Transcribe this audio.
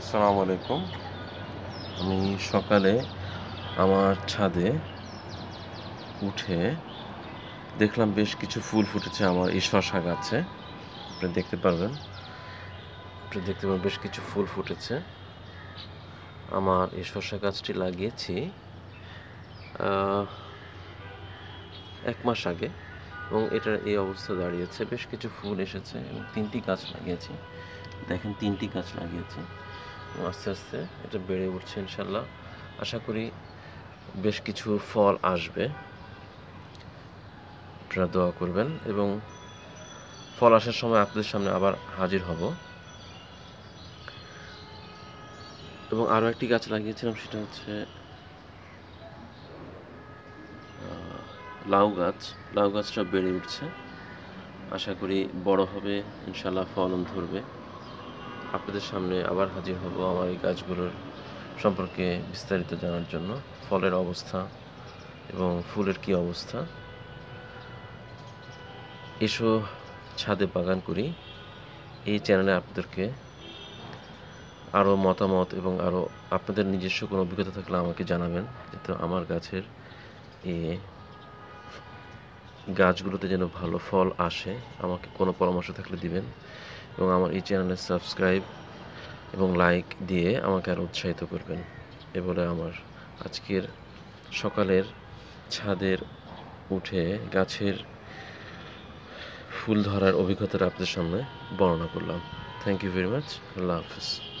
আসসালামু আলাইকুম আমি সকালে আমার ছাদে উঠে দেখলাম বেশ কিছু ফুল ফুটেছে আমার এই শশা গাছে আপনি দেখতে পারবেন আপনি দেখতে পাবেন বেশ কিছু ফুল ফুটেছে আমার এই শশা গাছটি লাগিয়েছি এক মাস আগে এবং এটার এই অবস্থা দাঁড়িয়েছে বেশ কিছু ফুল এসেছে এবং তিনটি গাছ লাগিয়েছি দেখেন তিনটি গাছ লাগিয়েছি আস্তে আস্তে এটা বেড়ে উঠছে ইনশাল্লাহ আশা করি বেশ কিছু ফল আসবে আপনারা দোয়া করবেন এবং ফল আসার সময় আপনাদের সামনে আবার হাজির হব এবং আরও একটি গাছ লাগিয়েছিলাম সেটা হচ্ছে লাউ গাছ লাউ গাছটা বেড়ে উঠছে আশা করি বড় হবে ইনশাল্লাহ ফলন ধরবে আপনাদের সামনে আবার হাজির হব আমার এই গাছগুলোর সম্পর্কে বিস্তারিত জানার জন্য ফলের অবস্থা এবং ফুলের কি অবস্থা এসো ছাদে বাগান করি এই চ্যানেলে আপনাদেরকে আরও মতামত এবং আরও আপনাদের নিজস্ব কোনো অভিজ্ঞতা থাকলে আমাকে জানাবেন যেহেতু আমার গাছের এ গাছগুলোতে যেন ভালো ফল আসে আমাকে কোনো পরামর্শ থাকলে দিবেন এবং আমার এই চ্যানেলে সাবস্ক্রাইব এবং লাইক দিয়ে আমাকে আরও উৎসাহিত করবেন এ বলে আমার আজকের সকালের ছাদের উঠে গাছের ফুল ধরার অভিজ্ঞতাটা আপনাদের সামনে বর্ণনা করলাম থ্যাংক ইউ ভেরি মাচ আল্লাহ হাফিজ